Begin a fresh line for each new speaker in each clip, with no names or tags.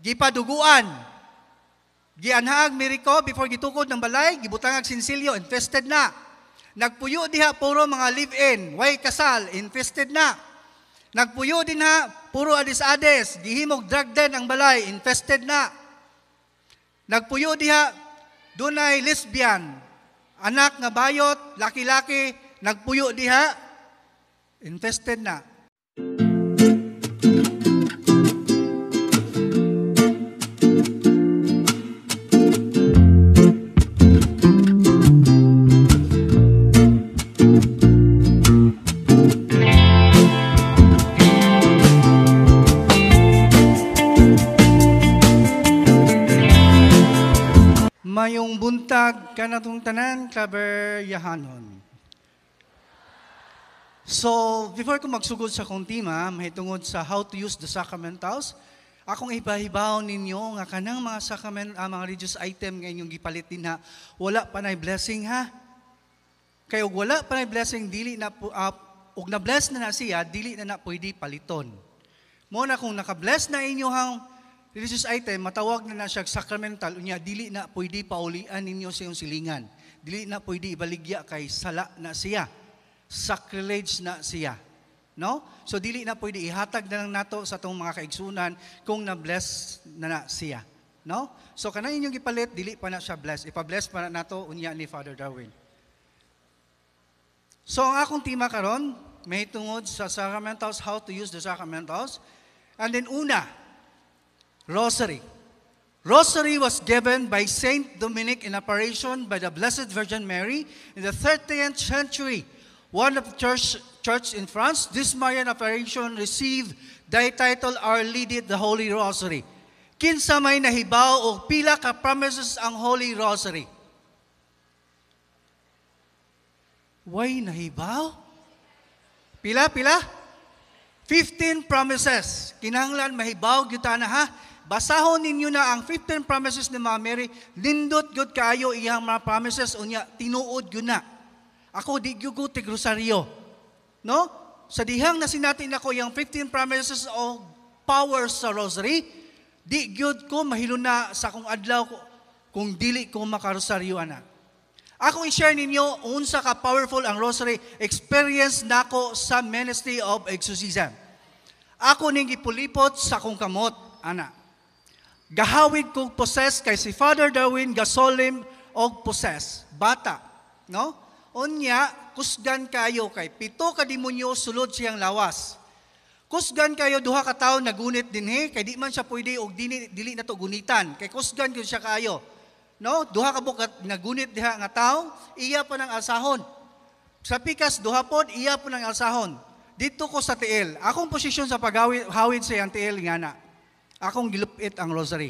gipaduguan. Gianhaag miriko before gitukod ng balay, gibutang ang sinsilyo, infested na. Nagpuyo diha puro mga live-in, way kasal, infested na. Nagpuyo din ha, puro adis ades gihimog drug den ang balay, infested na. Nagpuyo diha, dunay lesbian, anak nga bayot, laki-laki, nagpuyo diha, infested na. Matag kanatong tanan yahanon. So, before ko magsugod sa kong tema, mahitungod sa how to use the sacramentals, akong ibahibaw ninyo nga kanang mga sacrament, ah, mga religious item nga inyong gipalitin ha, wala pa na blessing ha. Kayo wala pa na blessing, dili na po, uh, ah, ug na-bless na na siya, dili na na pwede paliton. Muna kung naka-bless na inyo hang religious item, matawag na na siya sacramental, unya, dili na pwede paulian ninyo sa iyong silingan. Dili na pwede ibaligya kay sala na siya. Sacrilege na siya. No? So, dili na pwede ihatag na lang nato sa itong mga kaigsunan kung na-bless na na siya. No? So, kanang inyong ipalit, dili pa na siya bless. Ipa-bless pa na nato, unya ni Father Darwin. So, ang akong tema karon may tungod sa sacramentals, how to use the sacramentals. And then una, Rosary. Rosary was given by Saint Dominic in apparition by the Blessed Virgin Mary in the 13th century. One of the church, church in France, this Marian apparition received the title Our Lady the Holy Rosary. Kinsa may nahibaw o pila ka promises ang Holy Rosary? Why nahibaw? Pila, pila? 15 promises. Kinahanglan mahibaw gyud ta na ha basahon ninyo na ang 15 promises ni Mama Mary, lindot gud kaayo iyang mga promises, unya, tinuod yun na. Ako, di ko tig No? Sa dihang na nasinatin ako yung 15 promises o power sa rosary, di gyud ko mahilo na sa kung adlaw ko kung dili ko makarosaryo ana. Ako i-share ninyo unsa ka powerful ang rosary experience nako sa Ministry of Exorcism. Ako ning ipulipot sa akong kamot ana gahawid kong possess kay si Father Darwin gasolim og possess. Bata. No? Unya, kusgan kayo kay pito ka demonyo sulod siyang lawas. Kusgan kayo duha ka tawo nagunit dinhi kay di man siya pwede og dili, dili na to gunitan. Kay kusgan gyud siya kayo. No? Duha ka bukat nagunit diha nga tawo, iya pa nang asahon. Sa pikas duha pod iya pa nang asahon Dito ko sa TL Akong posisyon sa paghawid sa ang TL nga na. Akong gilupit ang rosary.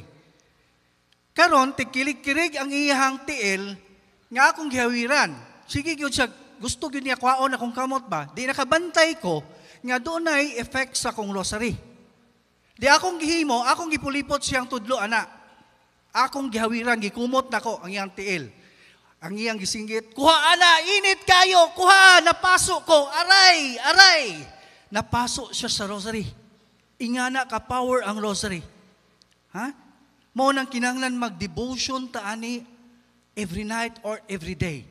Karon tikilig-kirig ang iyahang tiil nga akong gihawiran. Sige gyud siya, gusto gyud niya kwaon akong kamot ba? Di nakabantay ko nga doon ay effect sa akong rosary. Di akong gihimo, akong gipulipot siyang tudlo ana. Akong gihawiran gikumot nako ang iyang tiil. Ang iyang gisingit, kuha ana, init kayo, kuha, napaso ko, aray, aray. Napaso siya sa rosary ingana ka power ang rosary. Ha? Mao nang kinanglan mag-devotion ta ani every night or every day.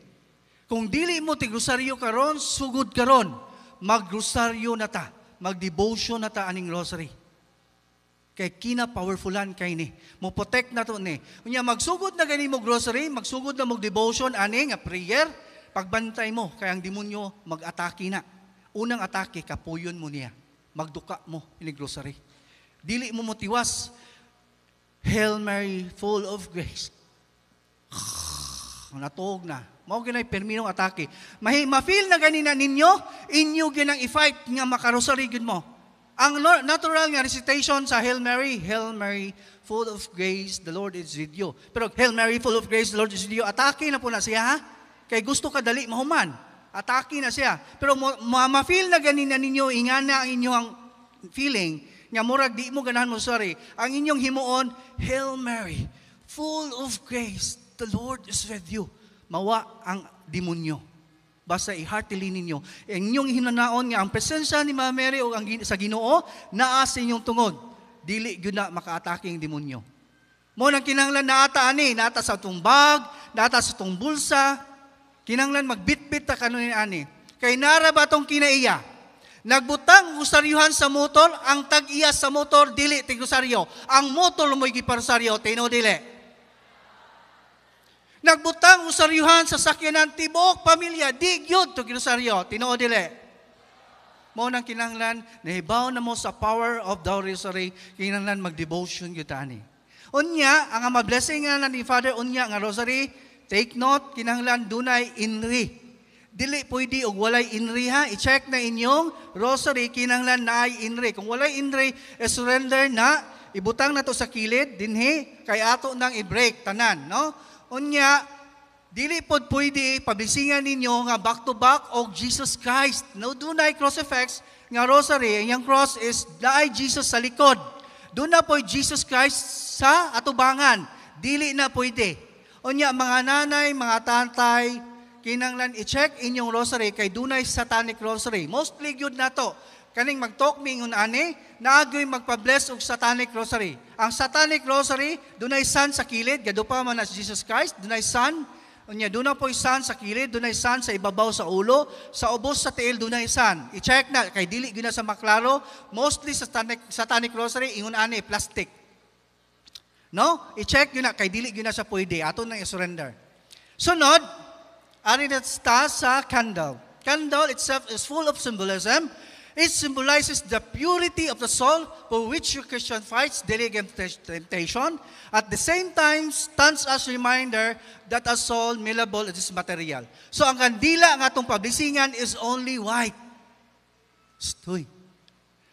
Kung dili mo tigrosaryo karon, sugod karon, magrosaryo na ta, magdevotion na ta aning rosary. Kay kina powerfulan kay ni. Mo protect na to ni. Unya magsugod na gani mo rosary, magsugod na mo devotion ani nga prayer, pagbantay mo kay ang demonyo mag-atake na. Unang atake kapuyon mo niya magduka mo ini grocery. Dili mo motiwas. Hail Mary, full of grace. Natog na. Mao ginay perminong atake. Mahi mafeel na ganina ninyo, inyo ginang i-fight nga makarosary gud mo. Ang natural nga recitation sa Hail Mary, Hail Mary, full of grace, the Lord is with you. Pero Hail Mary, full of grace, the Lord is with you, atake na po na siya ha? Kay gusto ka dali mahuman. Atake na siya. Pero ma-feel na ganina ninyo, ingana ang inyong feeling, nga murag di mo ganahan mo sorry. Ang inyong himuon, Hail Mary, full of grace, the Lord is with you. Mawa ang demonyo. Basta i-heartily ninyo. Ang inyong hinanaon nga ang presensya ni Mama Mary o ang, sa ginoo, naas inyong tungod. Dili yun na maka makaatake ang demonyo. Mo nang kinanglan naata ani, naata sa tumbag, naata sa tumbulsa, Kinanglan magbitbit ta kanon ni ani. Kay narabatong kinaiya? Nagbutang usaryuhan sa motor, ang tag-iya sa motor dili tigusaryo. Ang motor mo giparusaryo, tino dili. Nagbutang usaryuhan sa sakyanan tibok pamilya, di gyud to ginusaryo, tino dili mo nang kinanglan, nahibaw na mo sa power of the rosary, kinanglan magdevotion devotion yun Unya, ang ama blessing nga ni Father, unya nga rosary, Take note, kinahanglan dunay inri. Dili pwede og walay inri ha. I-check na inyong rosary kinahanglan naay inri. Kung walay inri, e surrender na ibutang na to sa kilid dinhi kay ato nang i-break tanan, no? Unya dili pod pwede pabisingan ninyo nga back to back og Jesus Christ. No dunay effects nga rosary, ang cross is naay Jesus sa likod. Do na po Jesus Christ sa atubangan. Dili na pwede. Unya, mga nanay, mga tatay, kinanglan i-check inyong rosary kay dunay satanic rosary. Mostly gyud na to. Kaning magtalk mingon ani, naagoy magpa-bless og satanic rosary. Ang satanic rosary dunay sun sa kilid, pa man as Jesus Christ, dunay sun. Unya dunay poy sun sa kilid, dunay sun sa ibabaw sa ulo, sa ubos sa tail, dunay sun. I-check na kay dili gyud na sa maklaro, mostly satanic satanic rosary ingon ani plastic. No? I-check yun na, kay dili yun na sa pwede. Ato na i-surrender. Sunod, ari ta sa candle. Candle itself is full of symbolism. It symbolizes the purity of the soul for which your Christian fights daily against temptation. At the same time, stands as a reminder that a soul millable is material. So ang kandila ang atong pablisingan is only white. Stoy.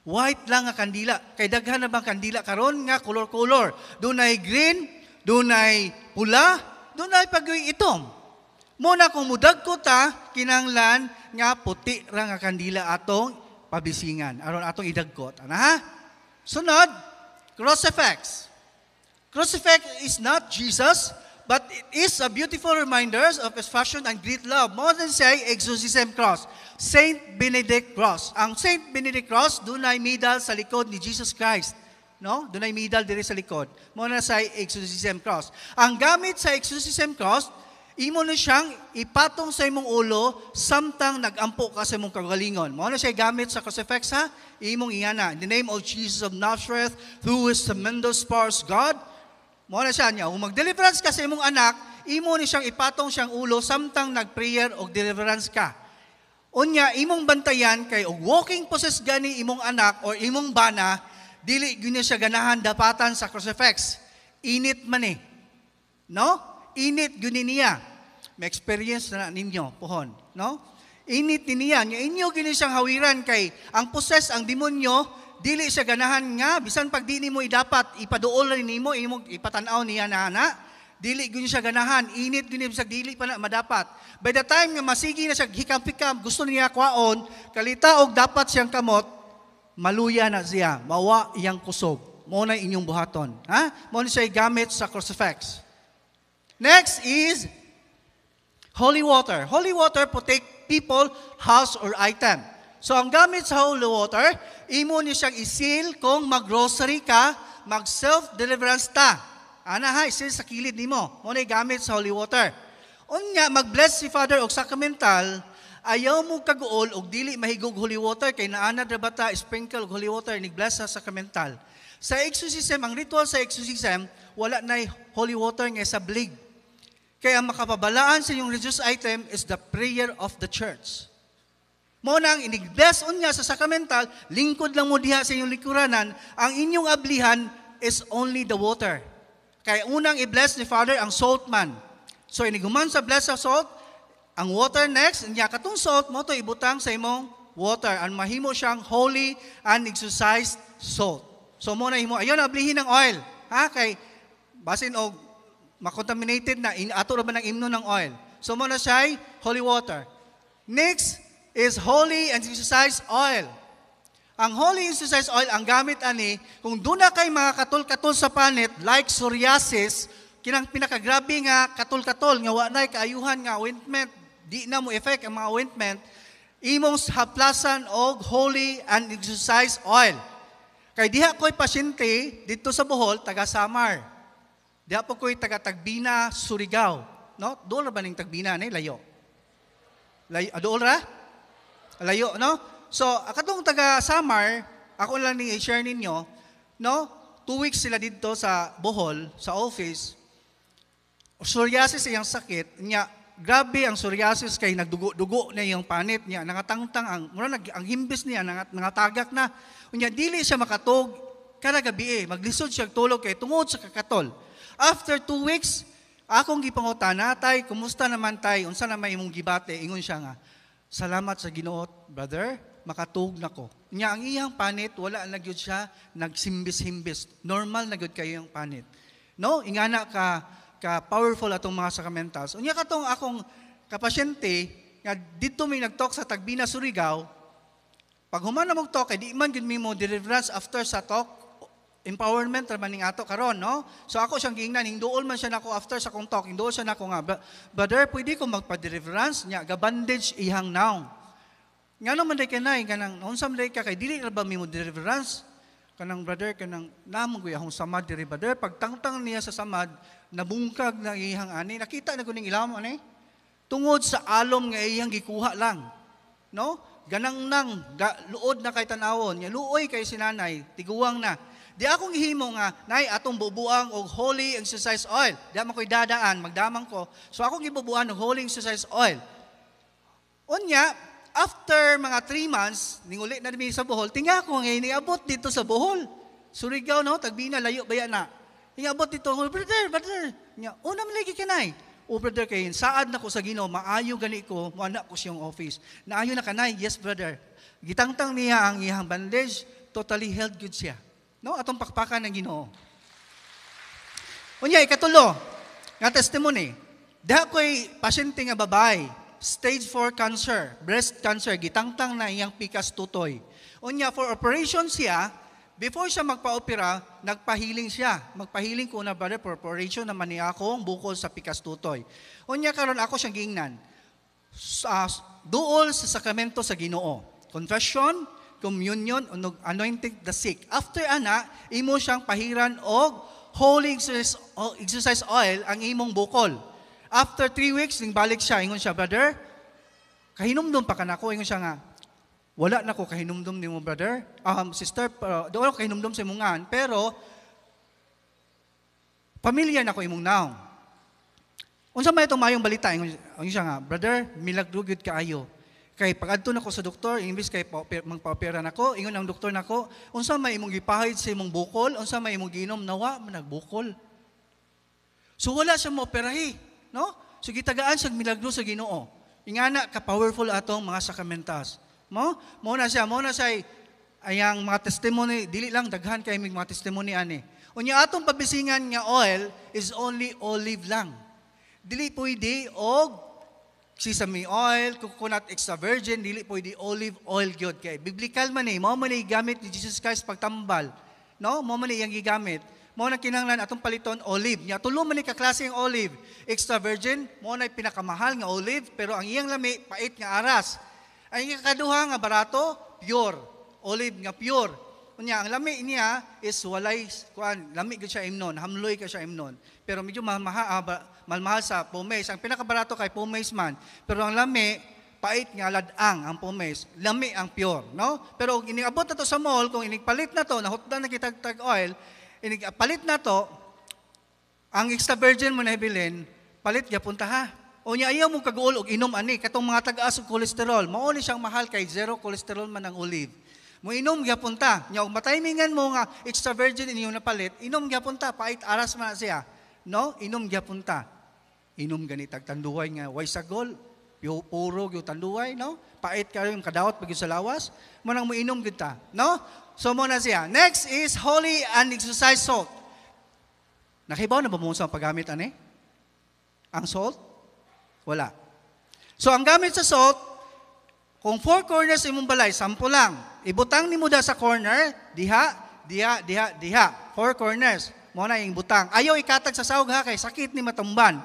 White lang ang kandila. Kay daghan na bang kandila karon nga color-color. Doon ay green, doon ay pula, doon ay pagoy itom. Muna kung mudag ko ta, kinanglan nga puti ra nga kandila atong pabisingan. Aron atong idagkot. Ano ha? Sunod, cross crucifix. Crucifix is not Jesus, but it is a beautiful reminder of his fashion and great love. More than say, exorcism cross. Saint Benedict Cross. Ang Saint Benedict Cross, dunay medal sa likod ni Jesus Christ. No? Dunay medal dire sa likod. Mo na say exorcism cross. Ang gamit sa exorcism cross, imo na siyang ipatong sa imong ulo samtang nagampo ka sa imong kagalingon. Mo na siya gamit sa crucifix ha, imong iyana. In the name of Jesus of Nazareth, who is the tremendous powers God, mo na siya niya, kung mag-deliverance ka sa imong anak, imo ni siyang ipatong siyang ulo samtang nag-prayer og deliverance ka. Unya imong bantayan kay og walking possess gani imong anak or imong bana, dili gyud siya ganahan dapatan sa crucifix. Init man eh. No? Init gyud niya. May experience na ninyo pohon, no? Init niya, nya inyo gyud siyang hawiran kay ang possess ang demonyo dili siya ganahan nga bisan pag dini mo idapat ipaduol rin nimo imo ipatanaw niya na ana dili gyud siya ganahan init gyud sa dili pa na madapat by the time nga masigi na siya hikampikam gusto niya kwaon kalita og dapat siyang kamot maluya na siya mawa iyang kusog mo na inyong buhaton ha mo na siya gamit sa crucifix next is holy water holy water protect people house or item So ang gamit sa holy water, imo ni siyang isil kung maggrocery ka, mag self-deliverance ta. Ana ha, isil sa kilid nimo. Mo ni gamit sa holy water. Unya mag-bless si Father og sacramental, ayaw mo kaguol og dili mahigog holy water kay naana ra bata sprinkle og holy water ni bless sa sacramental. Sa exorcism, ang ritual sa exorcism, wala na holy water nga sa blig. Kaya makapabalaan sa inyong religious item is the prayer of the church mo na ang inigdason niya sa sacramental, lingkod lang mo diha sa inyong likuranan, ang inyong ablihan is only the water. Kaya unang i-bless ni Father ang salt man. So iniguman sa bless of salt, ang water next, niya katong salt mo to ibutang sa imong water and mahimo siyang holy and exercised salt. So mo na himo ayon ablihin ng oil. Ha kay basin og makontaminated na ato ra ba ng imno ng oil. So mo na siya holy water. Next, is holy and synthesized oil. Ang holy synthesized oil, ang gamit ani, kung duna kay mga katol-katol sa panit, like psoriasis, kinang pinakagrabe nga katol-katol, nga wanay kaayuhan nga ointment, di na mo effect ang mga ointment, imong haplasan og holy and exercise oil. Kay diha ko'y pasyente dito sa Bohol, taga Samar. Diha po ko'y taga Tagbina, Surigao. No? Dool ra ba ning Tagbina ni layo? Layo, ah, dool ra? Layo, no? So, akatong taga Samar, ako lang ning i-share ninyo, no? Two weeks sila dito sa Bohol, sa office. Psoriasis iyang sakit, niya, grabe ang psoriasis kay nagdugo-dugo na iyang panit niya, nangatangtang ang, mura, nag, ang himbis niya, nangat, nangatagak na. Unya, dili siya makatog, kada gabi eh, maglisod siya tulog kay tungod sa kakatol. After two weeks, akong gipangutana, tay, kumusta naman tay, unsa na may imong gibate, ingon siya nga, Salamat sa Ginoo, brother. Makatug nako. Nya ang iyang panit wala na gyud siya nagsimbis-himbis. Normal na gyud kayo ang panit. No, ingana ka ka powerful atong mga sacramentals. Unya tong akong kapasyente nga dito may nagtalk sa Tagbina Surigao. Pag humana mong talk, eh, di man gyud mo deliverance after sa talk, empowerment ra ning ato karon no so ako siyang giingnan hinduol man siya nako after sa kong talk hinduol siya nako nga brother pwede ko magpa-deliverance nya ga bandage ihang now ngano man day kanay kanang unsa man day ka kay dili ra ba mo deliverance kanang brother kanang namon gyud akong samad diri brother pagtangtang niya sa samad nabungkag na ihang ani nakita na kuning ilam ani tungod sa alom nga iyang gikuha lang no ganang nang ga, luod na kay tanawon nya luoy kay sinanay tiguwang na Di akong himo nga, nay, atong bubuang og holy exercise oil. Di ako ko'y dadaan, magdamang ko. So akong gibubuan og holy exercise oil. Unya, after mga 3 months, ninguli na nimi sa Bohol, tinga ko nga iniabot dito sa Bohol. Surigao no, tagbina, layo ba yan na? Ingabot dito, oh, brother, brother. Nga, una malagi ka na eh. Oh, brother kayo, saad na ko sa Ginoo, maayo gani ko, wala ko siyang office. Naayo na kanay, yes brother. Gitangtang niya ang iyang bandage, totally health good siya. No? Atong pakpakan ng Ginoo. Unya, ikatulo, nga testimony. Dakoy pasyente nga babae, stage 4 cancer, breast cancer, gitangtang na iyang pikas tutoy. Unya, for operation siya, before siya magpa-opera, nagpahiling siya. Magpahiling ko na brother, for operation naman niya akong bukol sa pikas tutoy. Unya, karon ako siyang gingnan. Sa, uh, duol sa sakramento sa ginoo. Confession, communion, unog anointing the sick. After ana, imo siyang pahiran og holy exercise, oil ang imong bukol. After three weeks, ning balik siya, ingon siya, brother, kahinumdum pa kanako, ingon siya nga, wala na ko kahinumdum ni mo, brother. Um, sister, uh, doon ako kahinumdum sa imong ngan, pero pamilya na ko imong naong. Unsa may itong mayong balita, ingon siya nga, brother, milagdugid kaayo Kay pagadto nako sa doktor, imbis kay magpaopera nako, ingon ang doktor nako, unsa may imong gipahid sa imong bukol, unsa may imong ginom nawa managbukol. So wala siya operahi no? So gitagaan sa milagro sa Ginoo. Ingana ka powerful atong mga sakamentas. Mo? Mo na siya, mo na siya ayang mga testimony dili lang daghan kay mig mga testimony ani. Unya atong pabisingan nga oil is only olive lang. Dili pwede og sesame oil, coconut extra virgin, dili po di olive oil gyud kay biblical man ni eh, mao man gamit ni Jesus Christ pagtambal. No, mao man iyang gigamit. Mao na kinanglan atong paliton olive. Nya tulo man ni ka klase ng olive. Extra virgin mao na pinakamahal nga olive pero ang iyang lami pait nga aras. Ang iyang kaduha nga barato pure. Olive nga pure. Unya ang lami niya is walay kuan, lami gyud siya imnon, hamloy ka siya imnon. Pero medyo maha ah, malmahal sa pumes. Ang pinakabarato kay pumes man. Pero ang lami, pait nga ladang ang pumes. Lami ang pure, no? Pero kung iniabot na to sa mall, kung inigpalit na to, nahutdan na kitag tag oil, inigpalit na to, ang extra virgin mo na ibilin, palit punta ha. O niya ayaw mo kaguol og inom ani katong mga tag og kolesterol. Mao ni siyang mahal kay zero kolesterol man ang olive. Mo inom gyapon ta. Nya og matimingan mo nga extra virgin inyo napalit, inom gyapon ta pait aras man siya. No? Inom gyapon ta inom gani tag tanduway nga way sagol yo puro yo tanduway no pait kayo yung kadawat pag sa lawas mo nang moinom gid ta no so mo na siya next is holy and exercise salt nakibaw na ba mo sa paggamit ani ang salt wala so ang gamit sa salt kung four corners imong balay sampo lang ibutang nimo da sa corner diha diha diha diha four corners mo na yung butang ayo ikatag sa sawg ha kay sakit ni matumban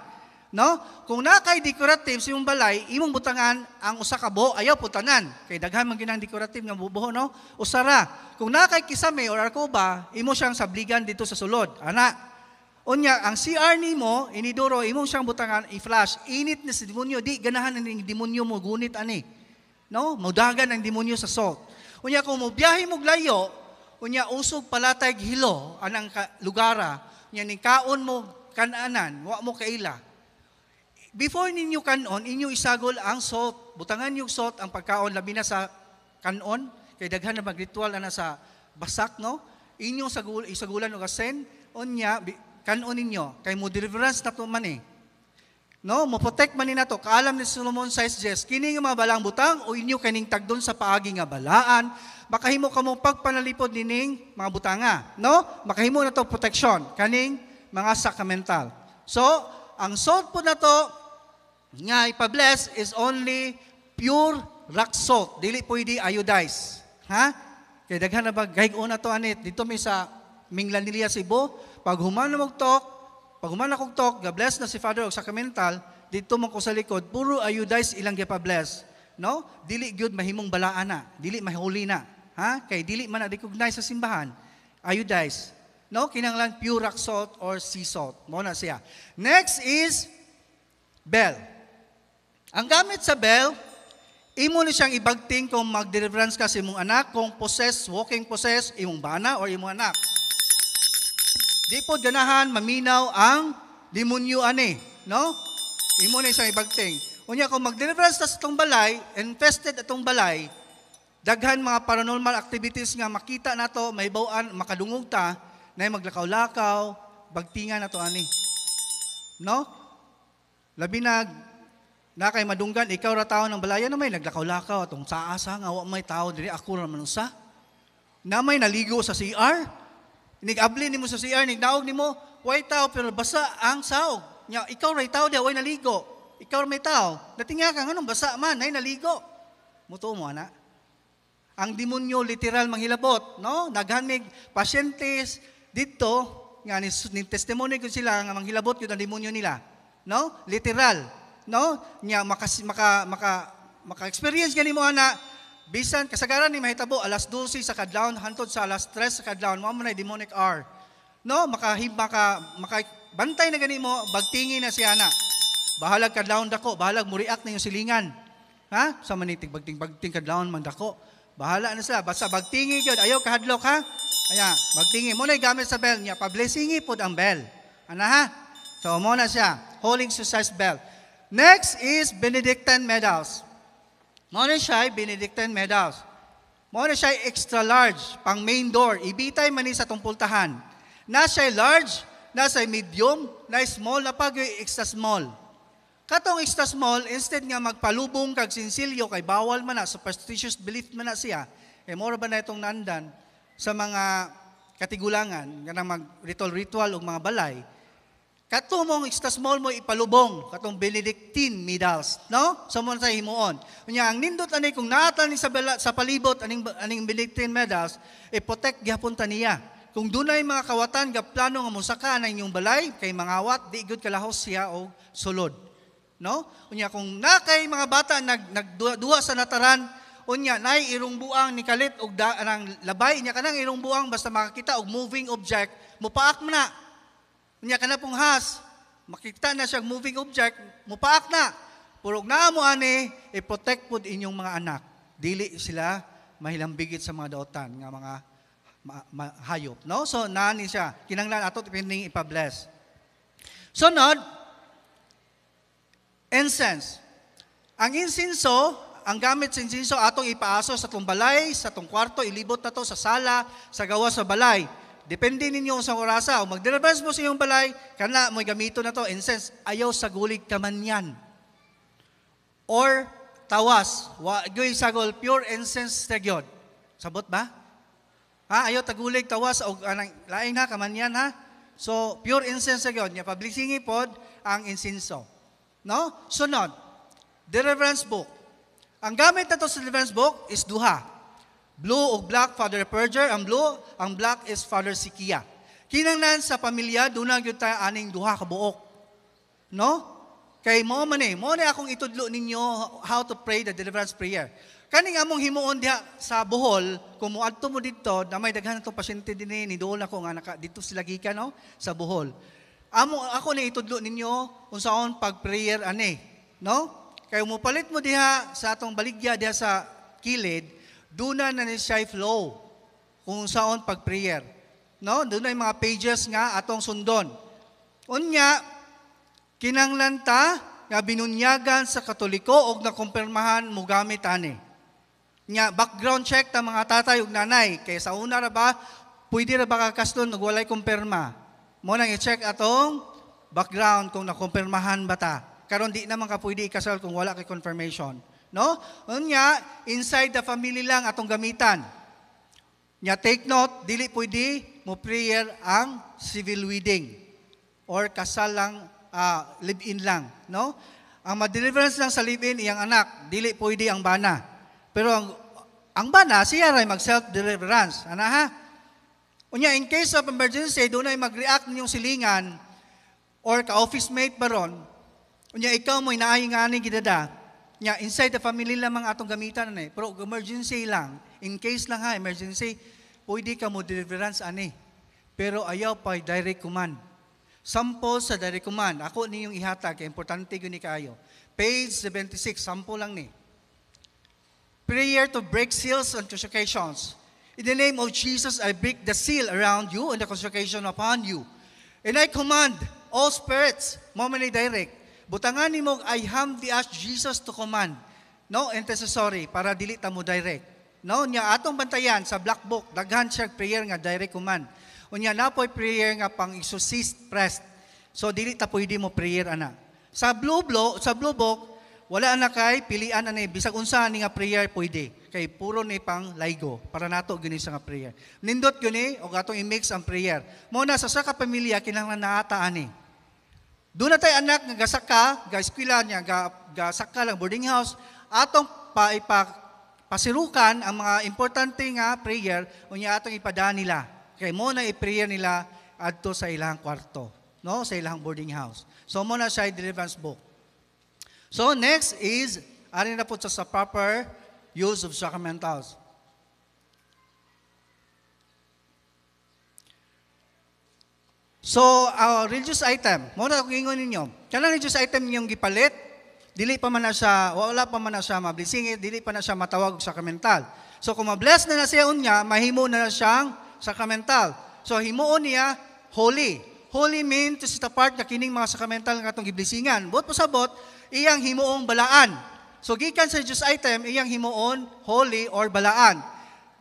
No? Kung na kay decorative sa imong balay, imong butangan ang usa ka buho ayaw putanan. Kay daghan man ginang decorative nga buho no, usara. Kung na kay kisame or arkoba, imo siyang sabligan dito sa sulod. Ana. Unya ang CR nimo iniduro imong siyang butangan i-flash. Init ni si demonyo di ganahan ni demonyo mo gunit ani. No? Mudagan ang demonyo sa salt. Unya kung mo biyahe mo layo, unya usog palatay hilo anang lugara, nya ning kaon mo kananan, wa mo kaila Before ninyo kanon, inyo isagol ang salt. Butangan yung salt ang pagkaon labi na sa kanon, kay daghan na magritual ana sa basak no. Inyo sagul isagulan og asen onya kanon ninyo kay mo deliverance na to man eh. No, mo protect man ni nato. Kaalam ni Solomon sa yes, kini nga mga balang butang o inyo kaning tagdon sa paagi nga balaan, makahimo kamo pagpanalipod nining mga butanga, no? Makahimo na to protection kaning mga sacramental. So, ang salt po na to nga ipabless is only pure rock salt. Dili pwede iodize. Ha? Kay daghan na ba una to anit dito mi sa Minglan niliya Cebu, pag humana mo talk, pag humana kog talk, God bless na si Father og sacramental, dito mo ko sa likod, puro iodize ilang gipa-bless. No? Dili gyud mahimong balaan na, dili mahuli na. Ha? Kay dili man na recognize sa simbahan. Iodize. No, kinanglan pure rock salt or sea salt. Mo na siya. Next is bell. Ang gamit sa bell, imo ni siyang ibagting kung mag-deliverance ka sa imong anak, kung possess, walking possess, imong bana or imong anak. Di po ganahan maminaw ang demonyo ani, no? Imo ni siyang ibagting. Unya kung mag-deliverance ta sa itong balay, infested atong balay, daghan mga paranormal activities nga makita nato, may bawaan, makadungog ta, na maglakaw-lakaw, bagtingan nato ani. No? Labi na na kay madunggan, ikaw ra tao ng balaya na may naglakaw-lakaw atong saasa nga wa may tao diri ako ra man sa. Na may naligo sa CR, nigabli nimo sa CR, nigdaog nimo, way tao pero basa ang saog. Nya ikaw ra tao diay way naligo. Ikaw may tao. Natingya ka nganong basa man ay naligo. Muto mo ana. Ang demonyo literal manghilabot, no? Naghanig pasyentes dito nga ni, ni testimony ko sila nga manghilabot gyud ang demonyo nila. No? Literal no? Nya maka maka maka maka-experience gani mo ana bisan kasagaran ni mahitabo alas 12 sa kadlawon hantod sa alas 3 sa kadlawon mo na demonic hour. No, makahimba ka maka bantay na gani mo bagtingi na si ana. Bahalag kadlawon dako, bahalag mo react na yung silingan. Ha? Sa manitig bagting bagting kadlawon man dako. Bahala na sila basta bagtingi gyud ayaw kahadlok ha. Aya, magtingi mo na gamit sa bell niya, pa blessingi pud ang bell. Ana ha? So mo na siya, holding success bell. Next is Benedictine medals. Muna siya ay Benedictine medals. Muna siya ay extra large, pang main door. Ibitay man sa tumpultahan. Na siya large, na medium, na small, na pag extra small. Katong extra small, instead nga magpalubong kag sinsilyo, kay bawal man na, superstitious belief man na siya, eh mora ba na itong nandan sa mga katigulangan, nga mag ritual-ritual o mga balay, katumong istasmol mo ipalubong katong Benedictine medals no Sumon sa himuon unya ang nindot ani kung naatan ni sa sa palibot aning aning Benedictine medals i-protect gihapon ta niya kung dunay mga kawatan nga plano nga mosaka na inyong balay kay mga mangawat di gud kalahos siya og sulod no unya kung na kay mga bata nag nagduwa sa nataran unya nay irong buang ni kalit og da, anang labay niya kanang irong buang basta makakita og moving object mupaak man na Unya kana pong has, makita na siyang moving object, mupaak na. Purog na mo ani, i-protect po inyong mga anak. Dili sila mahilambigit sa mga daotan, nga mga ma- ma- hayop. No? So, nani siya. Kinanglan ato, pining ipabless. Sunod, incense. Ang insinso, ang gamit sa insinso, atong ipaaso sa tumbalay, sa tong kwarto, ilibot na to sa sala, sa gawa sa balay. Depende ninyo sa orasa. O magdalabas mo sa iyong balay, kana mo gamito na to, incense, ayaw sa gulig ka man yan. Or tawas, wagoy sagol, pure incense na God. Sabot ba? Ha, ayaw tagulig, tawas, o anang, laing ha, kaman yan ha. So, pure incense na gyod, niya pablisingi pod ang insenso. No? Sunod, deliverance book. Ang gamit na to sa deliverance book is duha. Blue o black, Father Perger. Ang blue, ang black is Father Sikia. Kinangnan sa pamilya, dunag yun tayo aning duha kabuok. No? Kay mo man eh, mo na akong itudlo ninyo how to pray the deliverance prayer. Kaning among himuon diha sa Bohol, kung muadto mo dito, na may daghan to pasyente din eh, ni dool ako nga naka, dito sila gikan no sa Bohol. Amo ako na itudlo ninyo unsaon pag prayer ani, no? Kay mupalit mo diha sa atong baligya diha sa kilid, Duna na ni siya flow kung saon pag-prayer. No? Duna yung mga pages nga atong sundon. Unya, kinanglan ta nga binunyagan sa katoliko og nakumpirmahan mo gamit ani. Nga, background check ta mga tatay ug nanay kay sa una ra ba pwede ra ba kakaston og walay kumpirma. Mo nang i-check atong background kung nakumpirmahan ba ta. Karon di naman ka pwede ikasal kung wala kay confirmation. No? Unya, inside the family lang atong gamitan. Nya take note, dili pwede mo prayer ang civil wedding or kasal lang, uh, live-in lang. No? Ang ma-deliverance lang sa live-in, iyang anak, dili pwede ang bana. Pero ang, ang bana, siya ray mag-self-deliverance. Ana ha? Unya, in case of emergency, do na mag-react ninyong silingan or ka-office mate baron. unya ikaw mo inaayong ani gidada, nya inside the family lamang atong gamitan ani. Eh. Pero emergency lang, in case lang ha, emergency, pwede ka mo deliverance ani. Pero ayaw pa direct command. sampo sa direct command. Ako ni yung ihatag importante yun ni kayo. Page 76, sampo lang ni. Prayer to break seals on consecrations. In the name of Jesus, I break the seal around you and the consecration upon you. And I command all spirits, momini direct, Butangan nimo I the ask Jesus to command. No, intercessory para dili ta mo direct. No, nya atong bantayan sa black book daghan siya prayer nga direct command. Unya napoy prayer nga pang exorcist priest. So dili ta pwede mo prayer ana. Sa blue book, sa blue book wala na kay pilian ana ni bisag unsa ni nga prayer pwede kay puro ni pang laigo para nato gini sa nga prayer nindot gyud ni og atong i-mix ang prayer mo na sa sa ka pamilya kinahanglan naata ani doon na tayo anak nga gasaka, ga eskwela niya, ga, gasaka lang boarding house, atong paipa pasirukan ang mga importante nga prayer unya atong ipadaan nila. Kay mo na i-prayer nila adto sa ilang kwarto, no? Sa ilang boarding house. So mo na siya deliverance book. So next is ari na po sa proper use of sacramentals. So, uh, religious item, mo na gingon ninyo. Kana religious item ninyong gipalit, dili pa man na siya, wala pa man na siya mablisingit, dili pa na siya matawag sacramental. So, kung ma-bless na na siya unya, mahimo na na siyang sacramental. So, himuon niya, holy. Holy mean to set apart na kining mga sacramental nga atong giblisingan. Bot po sabot, iyang himuong balaan. So, gikan sa religious item, iyang himuon, holy or balaan.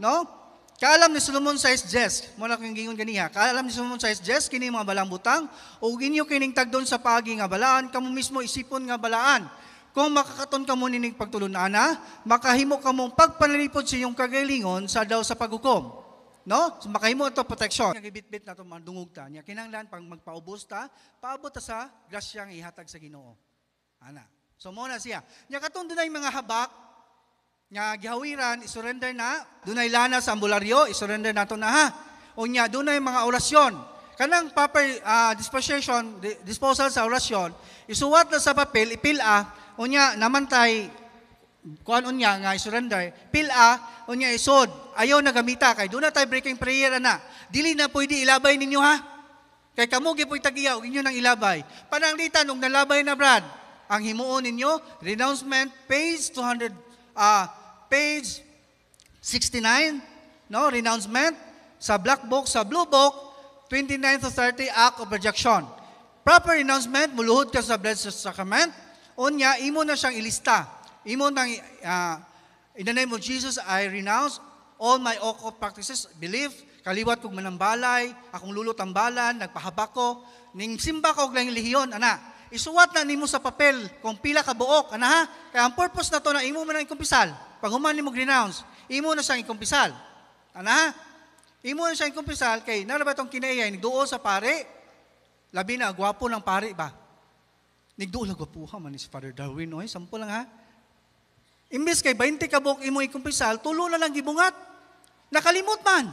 No? Kaalam ni Solomon sa jest, muna kang gingon ganiha. Kaalam ni Solomon sa jest, kini mga balang butang, o ginyo kining tagdon sa pagi nga balaan, kamo mismo isipon nga balaan. Kung makakaton ka mo nining pagtulunana, makahimo ka mong pagpanalipod sa iyong kagalingon sa daw sa paghukom. No? So, makahimo ito protection. Yung ibitbit na ito, madungog ta. Niya kinanglan pang magpaubos ta, paabot ta sa grasyang ihatag sa ginoo. Ana. So, muna siya. Niya katong doon mga habak, nga gihawiran isurrender na dunay lana sa ambularyo isurrender nato na ha unya dunay mga orasyon kanang paper uh, ah, disposition disposal sa orasyon isuwat na sa papel ipila unya namantay kuan unya nga surrender pil a unya isod ayaw na gamita kay dunay tay breaking prayer na dili na pwede ilabay ninyo ha kay kamo gi gipoy tagiyaw inyo nang ilabay pananglitan og nalabay na brad ang himuon ninyo renouncement page 200 ah uh, page 69, no, renouncement, sa black book, sa blue book, 29 to 30, act of rejection. Proper renouncement, muluhod ka sa blessed sacrament, unya, imo na siyang ilista. Imo nang, uh, in the name of Jesus, I renounce all my occult practices, belief, kaliwat kog manambalay, akong lulutambalan, ang ko, ning simba ko og lang lihiyon, ana isuwat na nimo sa papel kung pila ka buok ana ha kay ang purpose nato na imo man ang ikumpisal pag human nimo renounce imo na siyang ikumpisal ana ha imo na siyang ikumpisal kay na ba tong kinaiya nigduol sa pare labi na gwapo ng pare ba nigduol na gwapo ha man ni Father Darwin oi sampo lang ha imbes kay 20 ka buok imo ikumpisal tulo na lang gibungat nakalimot man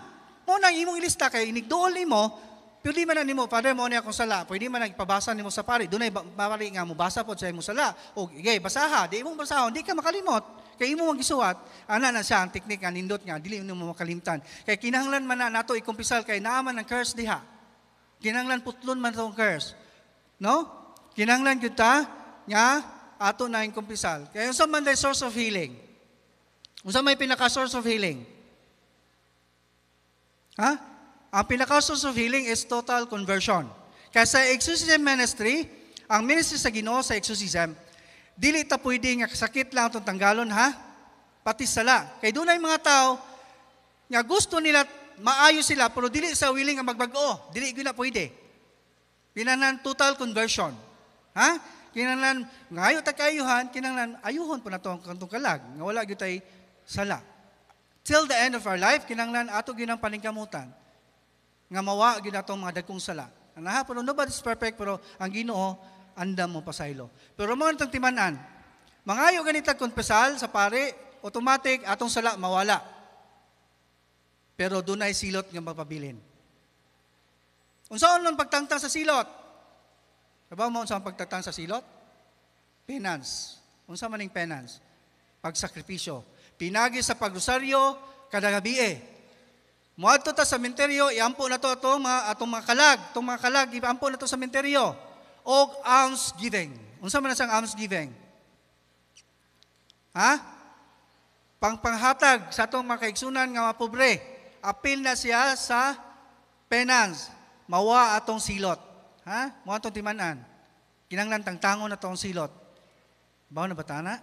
mo nang imong ilista kay inigduol nimo Pwede man na nimo, Father, mo niya akong sala. Pwede man nagpabasa nimo sa pare dunay ay nga mo, basa po sa imo sala. O, okay, basaha. Di imong basaha, di ka makalimot. Kay imo ang gisuwat, ana na siya ang teknik nga nindot nga dili nimo makalimtan. Kay kinahanglan man na nato ikumpisal kay naaman ang curse diha. Kinahanglan putlon man tong curse. No? Kinahanglan kita ta nga ato na ikumpisal. Kay unsa man source of healing? Unsa may pinaka source of healing? Ha? ang pinaka-source of healing is total conversion. Kaya sa exorcism ministry, ang ministry sa Ginoo sa exorcism, dili ta pwede nga sakit lang itong tanggalon ha, pati sala. Kay dunay mga tao, nga gusto nila maayo sila pero dili sa willing nga magbag dili gyud na pwede. Kinanan total conversion. Ha? Kinanan ngayo ta kayuhan, kinanan ayuhon po na to kantong kalag, nga wala gyud tay sala. Till the end of our life, kinanan ato ginang paningkamutan nga mawa gyud ato mga dagkong sala. Nahapon nobody's perfect pero ang Ginoo andam mo pasaylo. Pero mo nitong timan-an. Mangayo ganita konfesal sa pare, automatic atong sala mawala. Pero dunay silot nga mapabilin. Unsaon lang pagtangtang sa silot? Diba mo unsaon pagtangtang sa silot? Penance. Unsa maning penance? Pagsakripisyo. Pinagi sa pagrosaryo kada gabi eh. Muadto ta sa menteryo, iampo na to ato mga atong mga kalag, atong mga kalag iampo na to sa menteryo. Og alms giving. Unsa man sang alms giving? Ha? Pangpanghatag sa atong mga kaigsunan nga mga pobre. Apil na siya sa penance. Mawa atong silot. Ha? Mo atong timanan. Kinanglan tangtangon atong silot. Bawo na batana?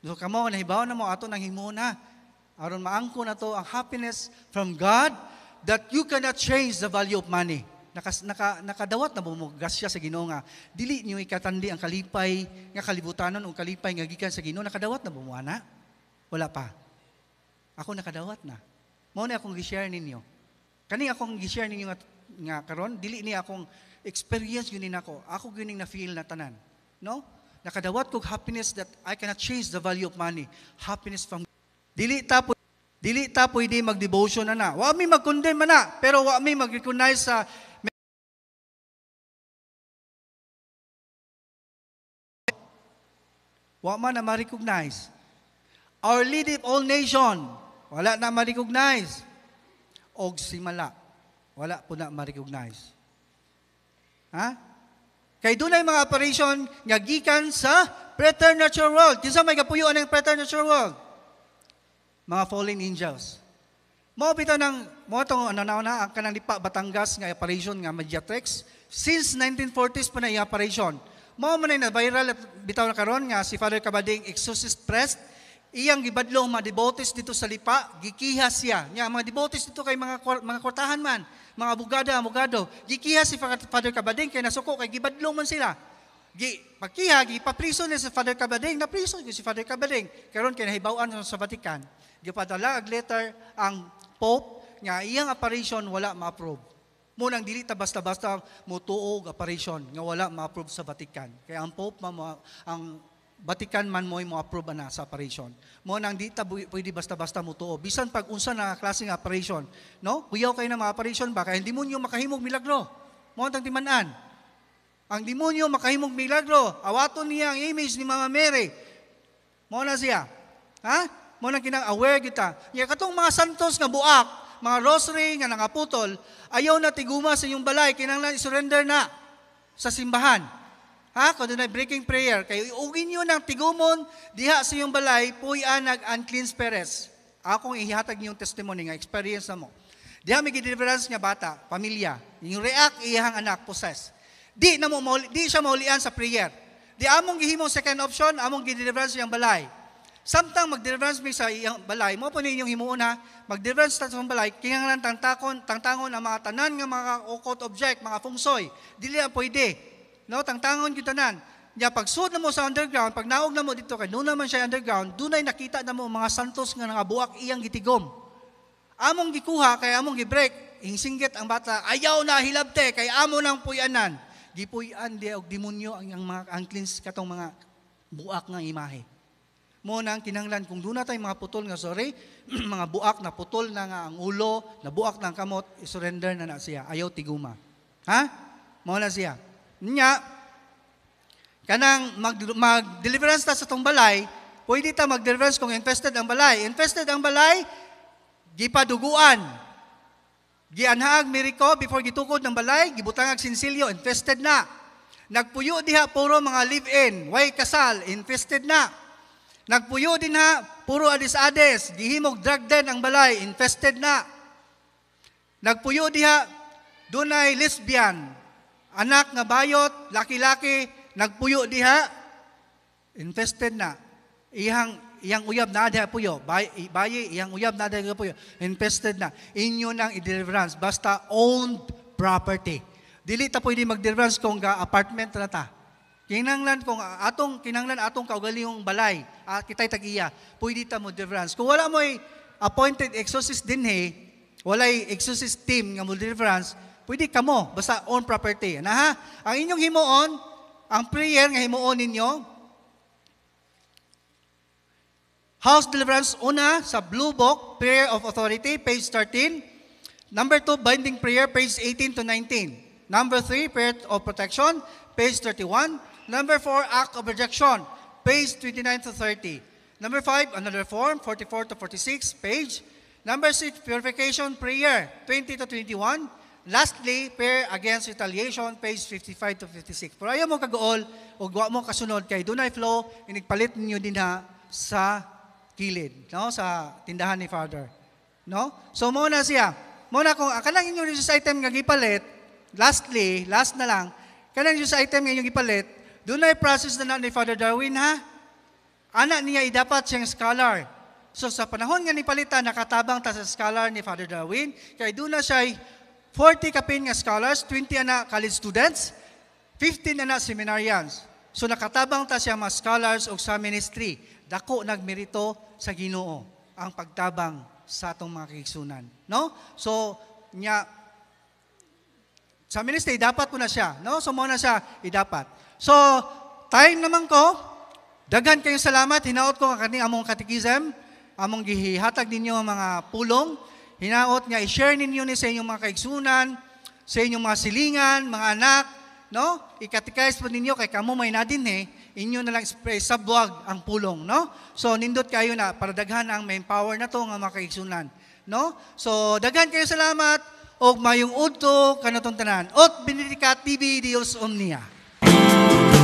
So kamo nahibaw na mo ato nang himuna aron maangko na to ang happiness from God that you cannot change the value of money. Nakas, naka, nakadawat na bumugas siya sa Ginoo nga dili niyo ikatandi ang kalipay nga kalibutanon o kalipay nga gikan sa Ginoo nakadawat na bumuana. Wala pa. Ako nakadawat na. Mao na akong gi-share ninyo. Kani akong gi-share ninyo nga, nga karon dili ni akong experience yun nako. Ako gining na feel na tanan. No? Nakadawat kog happiness that I cannot change the value of money. Happiness from Dili ta po, dili ta pwede mag-devotion na na. Wa may mag-condemn na, pero wa may mag-recognize sa Wa man na ma-recognize. Our Lady of all nation, wala na ma-recognize. Og simala, wala po na ma-recognize. Ha? Kay dunay mga operation nga gikan sa preternatural world. Kinsa may kapuyuan ang preternatural world? mga fallen angels. Mao bitaw nang mo tong ano na una ang kanang lipa Batangas nga operation nga Mediatrix since 1940s pa na yung operation. Mao man na viral bitaw na karon nga si Father Kabading exorcist priest iyang gibadlo mga devotees dito sa lipa gikihas siya. nga mga devotees dito kay mga mga kortahan man, mga abogada, abogado, gikihas si Father Kabading kay nasuko kay gibadlo man sila. Gi pagkiha gi pa prison ni si Father Kabading, prison si Father Kabading karon kay nahibaw-an sa Vatican. Gipadala ag letter ang Pope nga iyang apparition wala ma-approve. Munang dili ta basta-basta mutuo og apparition nga wala ma-approve sa Vatican. Kaya ang Pope ma ang Vatican man mo mo-approve na sa operation. Mo nang di ta pwede basta-basta mo tuo. Bisan pag unsa na klase nga operation, no? Kuyaw kay na mga operation kay hindi mo nyo makahimog milagro. Mo ang timan-an. Ang demonyo makahimog milagro. Awaton niya ang image ni Mama Mary. Mo na siya. Ha? mo nang kinang aware kita. Nga katong mga santos nga buak, mga rosary nga nangaputol, ayaw na tiguma sa inyong balay, kinang na surrender na sa simbahan. Ha? Kung na breaking prayer, kayo iugin nyo ng tigumon, diha sa inyong balay, puy anag unclean spirits. Akong ihatag niyong testimony nga, experience na mo. Diha may deliverance nga bata, pamilya. Yung react, iyahang anak, possess. Di, na mo, di siya maulian sa prayer. Di among gihimong second option, among gideliverance niyang balay Samtang mag magdeliverance mi sa iyang balay, mo po ninyong himuon ha, magdeliverance ta sa balay, kinahanglan tang takon, tang tangon ang mga tanan nga mga ukot object, mga fungsoy. Dili pwede. No, tang tangon gyud tanan. Ya pagsuod na mo sa underground, pag naog na mo dito kay nuna man siya underground, dunay nakita na mo mga santos nga nangabuak iyang gitigom. Among gikuha kay among gibreak, hingsingget ang bata, ayaw na hilabte kay amo nang puyanan. Gipuy-an di og demonyo ang, ang mga ang cleanse katong mga buak nga imahe mo nang kinanglan kung doon tayo mga putol nga sorry, mga buak na putol na nga ang ulo, na buak na ang kamot, surrender na na siya. Ayaw tiguma. Ha? Mao na siya. Nya, kanang mag, mag ta sa tong balay, pwede ta mag-deliverance kung infested ang balay. Infested ang balay, gipaduguan. Gianhaag miriko before gitukod ng balay, gibutang ag sinsilyo, infested na. Nagpuyo diha puro mga live-in, way kasal, infested na. Nagpuyo din ha, puro adis-adis, gihimog den ang balay, infested na. Nagpuyo diha, dunay lesbian, anak nga bayot, laki-laki, nagpuyo diha, infested na. Ihang iyang uyab na ada puyo, bay, bayi, iyang uyab na ada puyo, infested na. Inyo nang i-deliverance, basta owned property. Dili ta pwede mag-deliverance kung ga apartment na ta. Kinanglan kong atong kinanglan atong kaugalingong balay, at ah, kitay tagiya, pwede ta mo deliverance. Kung wala mo appointed exorcist din dinhi, walay exorcist team nga mo deliverance, pwede kamo basta own property. Na ha? Ang inyong himuon, ang prayer nga himuon ninyo, House Deliverance una sa Blue Book, Prayer of Authority, page 13. Number 2, Binding Prayer, page 18 to 19. Number 3, Prayer of Protection, page 31. Number 4, act of rejection, page 29 to 30. Number 5, another form, 44 to 46, page. Number 6, purification prayer, 20 to 21. Lastly, prayer against retaliation, page 55 to 56. Pero ayaw mo kagool, o guwa mo kasunod kay dunay flow, inigpalit ninyo din ha sa kilid, no? sa tindahan ni Father. No? So, muna siya. Muna kung kanang inyong resource item nga gipalit, lastly, last na lang, kanang resource item nga inyong gipalit, Dunay process na na ni Father Darwin ha. Ana niya dapat siyang scholar. So sa panahon nga ni Palita, nakatabang ta sa scholar ni Father Darwin. Kaya doon na siya 40 kapin nga scholars, 20 na college students, 15 na seminarians. So nakatabang ta siya mga scholars o sa ministry. Dako nagmerito sa ginoo ang pagtabang sa atong mga kiksunan. No? So, niya, sa ministry, dapat po na siya. No? So, mo na siya, idapat. So, time naman ko, daghan kayong salamat. Hinaot ko kani among katikism, among gihihatag ninyo ang mga pulong. Hinaot nga i-share ninyo ni sa inyong mga kaigsunan, sa inyong mga silingan, mga anak, no? Ikatikize po ninyo kay kamo may na din eh, inyo na lang sabwag ang pulong, no? So nindot kayo na para daghan ang main power na to nga mga kaigsunan, no? So daghan kayo salamat og mayong udto kanatong tanan. Ot Benedicat TV Dios Omnia. Thank you.